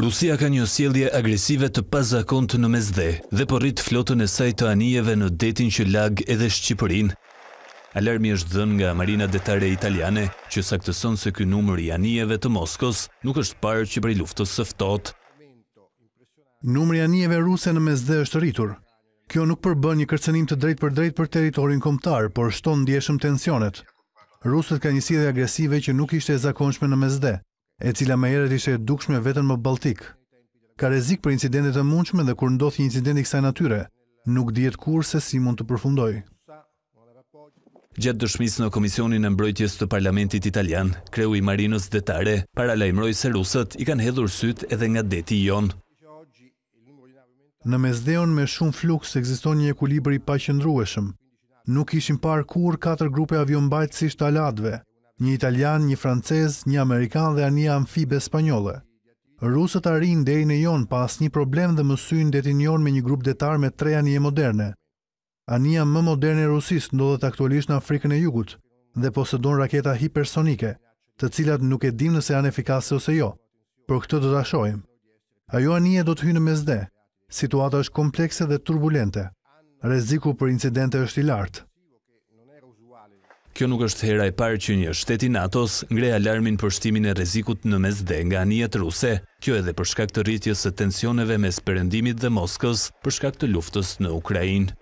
Rusia ka një sjellje agresive të pazakontë në Mesdhe dhe po rrit flotën e saj të anijeve në detin që lag edhe Shqipërinë. Alarmi është dhënë nga Marina Detare Italiane, që saktëson se ky numër i anijeve të Moskës nuk është parë që prej luftës së ftohtë. Numri i anijeve ruse në Mesdhe është rritur. Kjo nuk përbën një kërcënim të drejtë për drejt për territorin kombëtar, por shton ndjeshëm tensionet. Rusët kanë një sjellje agresive që nuk ishte e zakonshme në Mesdhe e cila më herët ishte e dukshme vetëm në Baltik. Ka rrezik për incidente të mundshme dhe kur ndodh një incident i kësaj natyre, nuk dihet kur se si mund të përfundojë. Gjatë dëshmisë në Komisionin e Mbrojtjes të Parlamentit Italian, kreu i Marinës Detare paralajmëroi se rusët i kanë hedhur syt edhe nga deti i Jon. Në mezdeon me shumë fluks ekziston një ekuilibër i paqëndrueshëm. Nuk ishim parë kur 4 grupe avion mbajtësisht aladve, një italian, një francez, një amerikan dhe një amfibe spanjolle. Rusët arrin deri në jon pas një problem dhe mësyn detin jon me një grup detar me tre anije moderne. Anija më moderne e Rusis ndodhet aktualisht në Afrikën e Jugut dhe posedon raketa hipersonike, të cilat nuk e dim nëse janë efikase ose jo, për këtë do ta shohim. Ajo anije do të hyjë në mesdhe. Situata është komplekse dhe turbulente. Rreziku për incidente është i lartë. Kjo nuk është hera e parë që një shteti NATO-s ngre alarmin për shtimin e rrezikut në mes dhe nga anijet ruse. Kjo edhe për shkak të rritjes së tensioneve mes Perëndimit dhe Moskës për shkak të luftës në Ukrainë.